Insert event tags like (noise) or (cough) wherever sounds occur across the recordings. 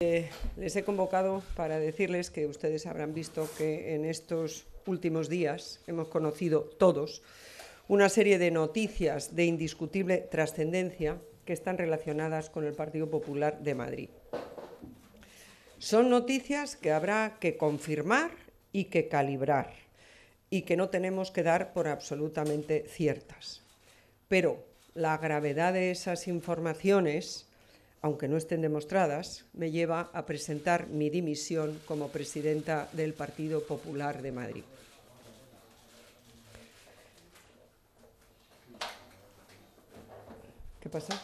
Eh, les he convocado para decirles que ustedes habrán visto que en estos últimos días hemos conocido todos una serie de noticias de indiscutible trascendencia que están relacionadas con el Partido Popular de Madrid. Son noticias que habrá que confirmar y que calibrar y que no tenemos que dar por absolutamente ciertas. Pero la gravedad de esas informaciones aunque no estén demostradas, me lleva a presentar mi dimisión como presidenta del Partido Popular de Madrid. ¿Qué pasa?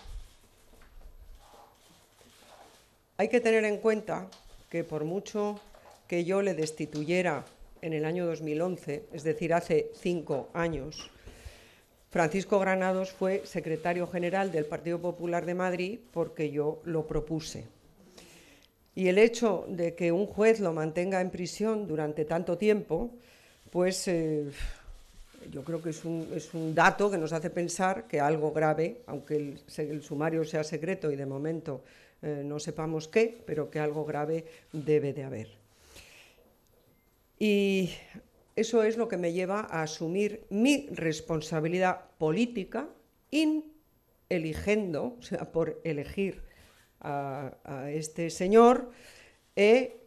Hay que tener en cuenta que por mucho que yo le destituyera en el año 2011, es decir, hace cinco años, Francisco Granados fue secretario general del Partido Popular de Madrid porque yo lo propuse. Y el hecho de que un juez lo mantenga en prisión durante tanto tiempo, pues eh, yo creo que es un, dato que nos hace pensar que algo grave, aunque el, sumario sea secreto y de momento eh, no sepamos qué, pero que algo grave debe de haber. Y eso es lo que me lleva a asumir mi responsabilidad política in eligiendo, o sea, por elegir a, este señor, e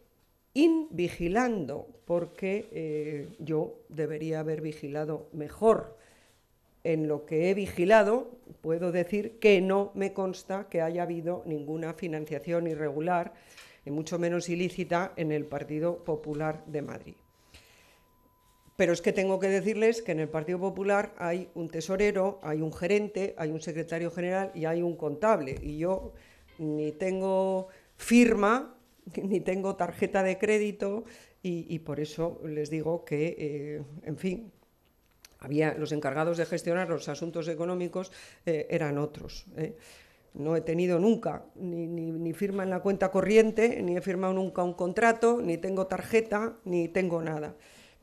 in vigilando, porque eh, yo debería haber vigilado mejor. En lo que he vigilado, puedo decir que no me consta que haya habido ninguna financiación irregular, y mucho menos ilícita, en el Partido Popular de Madrid. Pero es que tengo que decirles que en el Partido Popular hay un tesorero, hay un gerente, hay un secretario general y hay un contable. Y yo ni tengo firma, (laughs) ni tengo tarjeta de crédito y, por eso les digo que, eh, en fin, había los encargados de gestionar los asuntos económicos eh, eran otros. Eh. No he tenido nunca ni, firma en la cuenta corriente, ni he firmado nunca un contrato, ni tengo tarjeta, ni tengo nada.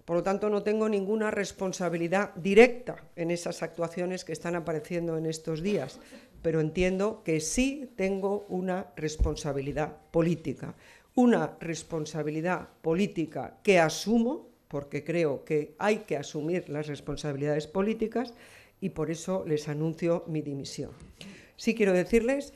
Por lo tanto, no tengo ninguna responsabilidad directa en esas actuaciones que están apareciendo en estos días, pero entiendo que sí tengo una responsabilidad política, una responsabilidad política que asumo, porque creo que hay que asumir las responsabilidades políticas y por eso les anuncio mi dimisión. Sí quiero decirles